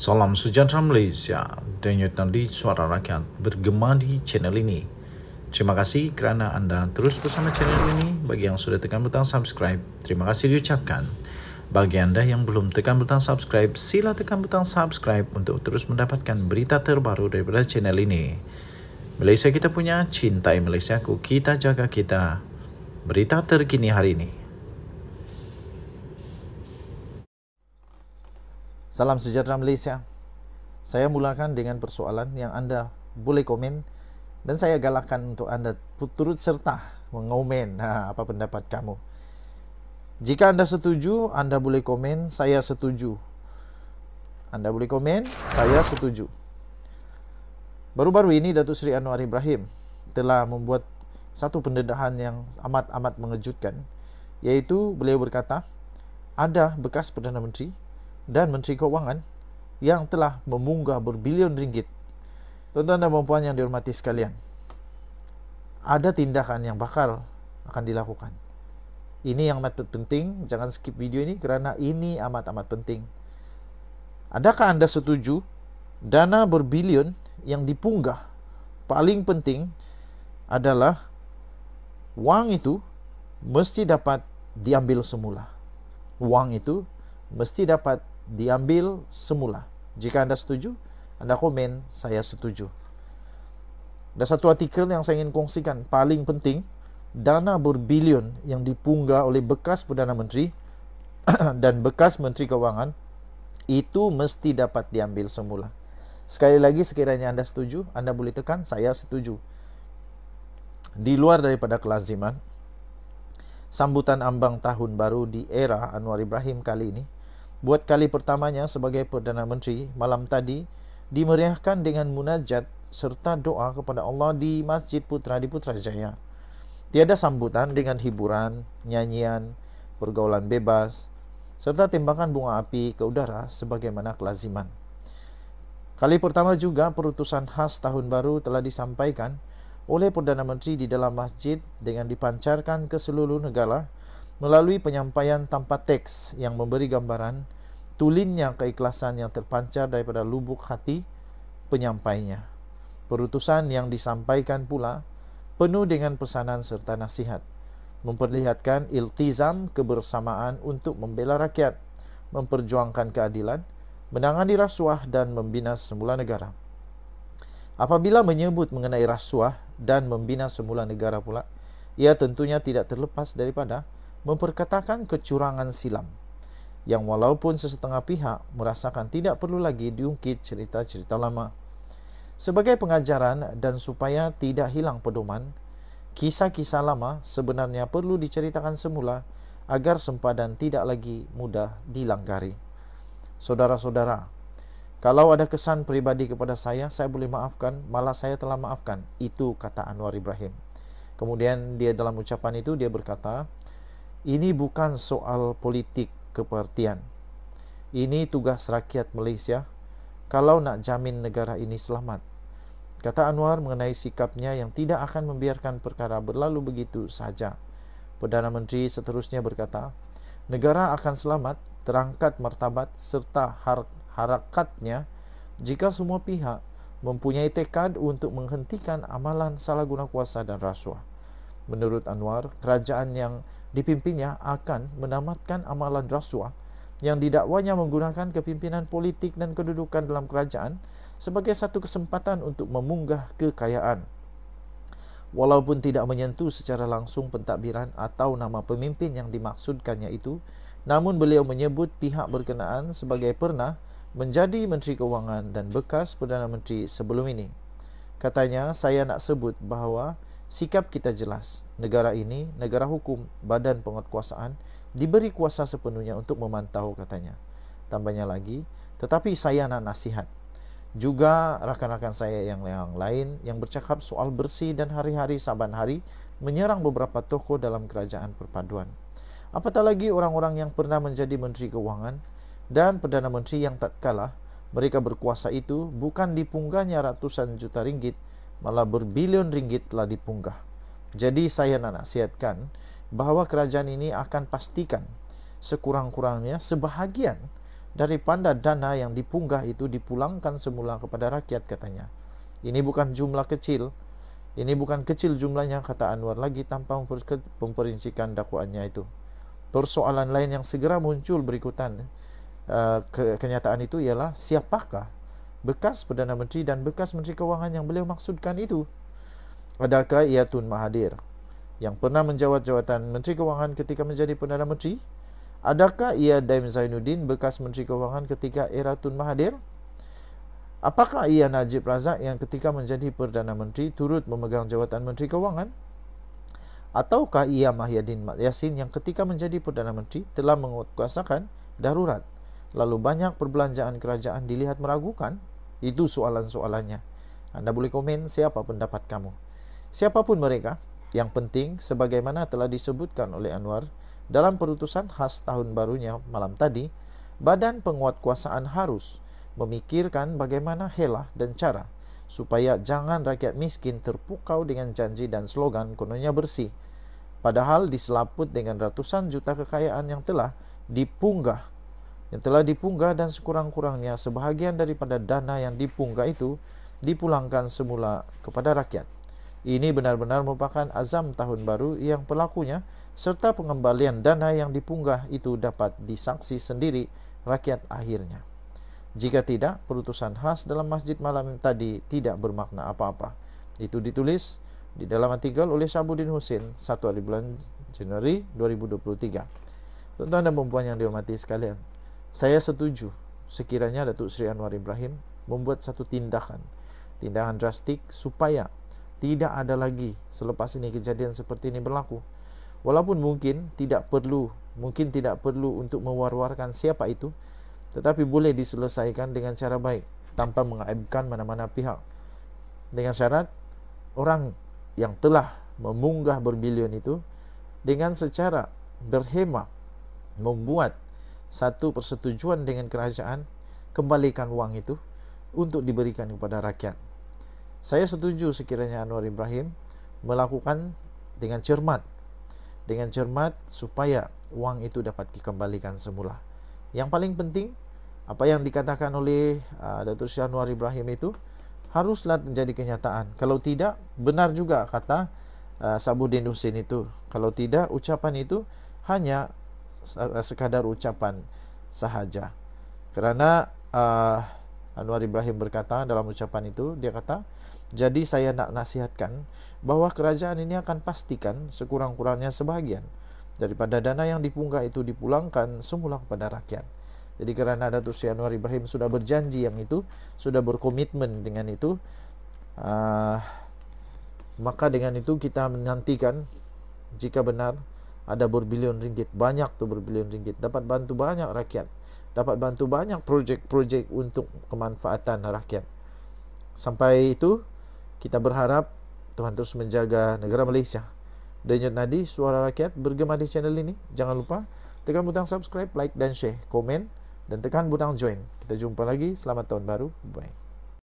Salam sejahtera Malaysia dan nyata di suara rakyat bergema di channel ini. Terima kasih kerana anda terus bersama channel ini. Bagi yang sudah tekan butang subscribe, terima kasih diucapkan. Bagi anda yang belum tekan butang subscribe, sila tekan butang subscribe untuk terus mendapatkan berita terbaru daripada channel ini. Malaysia kita punya, cintai Malaysia ku, kita jaga kita. Berita terkini hari ini. Salam sejahtera Malaysia. Saya mulakan dengan persoalan yang anda boleh komen dan saya galakkan untuk anda turut serta mengomen ha, apa pendapat kamu. Jika anda setuju, anda boleh komen. Saya setuju. Anda boleh komen. Saya setuju. Baru-baru ini Datuk Seri Anwar Ibrahim telah membuat satu pendedahan yang amat-amat mengejutkan iaitu beliau berkata ada bekas Perdana Menteri dan Menteri Keuangan yang telah memunggah berbilion ringgit. Tuan-tuan dan puan-puan yang dihormati sekalian, ada tindakan yang bakal akan dilakukan. Ini yang amat penting, jangan skip video ini kerana ini amat-amat penting. Adakah anda setuju dana berbilion yang dipunggah paling penting adalah wang itu mesti dapat diambil semula. Wang itu mesti dapat diambil semula. Jika anda setuju, anda komen, saya setuju. Ada satu artikel yang saya ingin kongsikan, paling penting, dana berbilion yang dipunggah oleh bekas Perdana Menteri dan bekas Menteri kewangan itu mesti dapat diambil semula. Sekali lagi, sekiranya anda setuju, anda boleh tekan, saya setuju. Di luar daripada kelas kelaziman, sambutan ambang tahun baru di era Anwar Ibrahim kali ini, buat kali pertamanya sebagai Perdana Menteri malam tadi dimeriahkan dengan munajat serta doa kepada Allah di Masjid Putra di Putrajaya. Tiada sambutan dengan hiburan, nyanyian, pergaulan bebas, serta tembakan bunga api ke udara sebagaimana kelaziman. Kali pertama juga perutusan khas tahun baru telah disampaikan oleh Perdana Menteri di dalam masjid dengan dipancarkan ke seluruh negara melalui penyampaian tanpa teks yang memberi gambaran tulinnya keikhlasan yang terpancar daripada lubuk hati penyampainya. Perutusan yang disampaikan pula penuh dengan pesanan serta nasihat, memperlihatkan iltizam kebersamaan untuk membela rakyat, memperjuangkan keadilan, menangani rasuah dan membina semula negara. Apabila menyebut mengenai rasuah dan membina semula negara pula, ia tentunya tidak terlepas daripada memperkatakan kecurangan silam yang walaupun sesetengah pihak merasakan tidak perlu lagi diungkit cerita-cerita lama. Sebagai pengajaran dan supaya tidak hilang pedoman, kisah-kisah lama sebenarnya perlu diceritakan semula agar sempadan tidak lagi mudah dilanggari. Saudara-saudara, kalau ada kesan pribadi kepada saya, saya boleh maafkan, malah saya telah maafkan. Itu kata Anwar Ibrahim. Kemudian dia dalam ucapan itu dia berkata, ini bukan soal politik kepartian. Ini tugas rakyat Malaysia kalau nak jamin negara ini selamat. Kata Anwar mengenai sikapnya yang tidak akan membiarkan perkara berlalu begitu saja. Perdana Menteri seterusnya berkata, negara akan selamat, terangkat martabat serta har harakatnya jika semua pihak mempunyai tekad untuk menghentikan amalan salah guna kuasa dan rasuah. Menurut Anwar, kerajaan yang dipimpinnya akan menamatkan amalan rasuah yang didakwanya menggunakan kepimpinan politik dan kedudukan dalam kerajaan sebagai satu kesempatan untuk memunggah kekayaan. Walaupun tidak menyentuh secara langsung pentadbiran atau nama pemimpin yang dimaksudkannya itu, namun beliau menyebut pihak berkenaan sebagai pernah menjadi Menteri Keuangan dan bekas Perdana Menteri sebelum ini. Katanya, saya nak sebut bahawa sikap kita jelas. Negara ini, negara hukum, badan penguatkuasaan, diberi kuasa sepenuhnya untuk memantau katanya. Tambahnya lagi, tetapi saya nak nasihat. Juga rakan-rakan saya yang, lain yang bercakap soal bersih dan hari-hari saban hari menyerang beberapa toko dalam kerajaan perpaduan. Apatah lagi orang-orang yang pernah menjadi Menteri Keuangan dan Perdana Menteri yang tak kalah, mereka berkuasa itu bukan dipunggahnya ratusan juta ringgit malah berbilion ringgit telah dipunggah. Jadi saya nak nasihatkan bahawa kerajaan ini akan pastikan sekurang-kurangnya sebahagian daripada dana yang dipunggah itu dipulangkan semula kepada rakyat katanya. Ini bukan jumlah kecil. Ini bukan kecil jumlahnya kata Anwar lagi tanpa memperincikan dakwaannya itu. Persoalan lain yang segera muncul berikutan uh, ke- kenyataan itu ialah siapakah bekas Perdana Menteri dan bekas Menteri Kewangan yang beliau maksudkan itu? Adakah ia Tun Mahathir yang pernah menjawat jawatan Menteri Kewangan ketika menjadi Perdana Menteri? Adakah ia Daim Zainuddin bekas Menteri Kewangan ketika era Tun Mahathir? Apakah ia Najib Razak yang ketika menjadi Perdana Menteri turut memegang jawatan Menteri Kewangan? Ataukah ia Mahyadin Mat Yassin yang ketika menjadi Perdana Menteri telah menguatkuasakan darurat? Lalu banyak perbelanjaan kerajaan dilihat meragukan itu soalan-soalannya. Anda boleh komen siapa pendapat kamu. Siapapun mereka, yang penting sebagaimana telah disebutkan oleh Anwar dalam perutusan khas tahun barunya malam tadi, badan penguat kuasaan harus memikirkan bagaimana helah dan cara supaya jangan rakyat miskin terpukau dengan janji dan slogan kononnya bersih. Padahal diselaput dengan ratusan juta kekayaan yang telah dipunggah yang telah dipunggah dan sekurang-kurangnya sebahagian daripada dana yang dipunggah itu dipulangkan semula kepada rakyat. Ini benar-benar merupakan azam tahun baru yang pelakunya serta pengembalian dana yang dipunggah itu dapat disaksi sendiri rakyat akhirnya. Jika tidak, perutusan khas dalam masjid malam tadi tidak bermakna apa-apa. Itu ditulis di dalam artikel oleh Syabudin Husin 1 hari bulan Januari 2023. Tuan-tuan dan perempuan yang dihormati sekalian, saya setuju sekiranya Datuk Seri Anwar Ibrahim membuat satu tindakan tindakan drastik supaya tidak ada lagi selepas ini kejadian seperti ini berlaku walaupun mungkin tidak perlu mungkin tidak perlu untuk mewar-warkan siapa itu tetapi boleh diselesaikan dengan cara baik tanpa mengaibkan mana-mana pihak dengan syarat orang yang telah memunggah berbilion itu dengan secara berhemah membuat satu persetujuan dengan kerajaan kembalikan wang itu untuk diberikan kepada rakyat. Saya setuju sekiranya Anwar Ibrahim melakukan dengan cermat dengan cermat supaya wang itu dapat dikembalikan semula. Yang paling penting apa yang dikatakan oleh uh, Datuk Syah Anwar Ibrahim itu haruslah menjadi kenyataan. Kalau tidak benar juga kata Sabu uh, Sabuddin itu. Kalau tidak ucapan itu hanya Eh, sekadar ucapan sahaja. Kerana uh, Anwar Ibrahim berkata dalam ucapan itu, dia kata, jadi saya nak nasihatkan bahawa kerajaan ini akan pastikan sekurang-kurangnya sebahagian daripada dana yang dipunggah itu dipulangkan semula kepada rakyat. Jadi kerana Datuk Sri Anwar Ibrahim sudah berjanji yang itu, sudah berkomitmen dengan itu, uh, maka dengan itu kita menantikan jika benar ada berbilion ringgit banyak tu berbilion ringgit dapat bantu banyak rakyat dapat bantu banyak projek-projek untuk kemanfaatan rakyat sampai itu kita berharap Tuhan terus menjaga negara Malaysia Denyut Nadi Suara Rakyat bergema di channel ini jangan lupa tekan butang subscribe like dan share komen dan tekan butang join kita jumpa lagi selamat tahun baru -bye.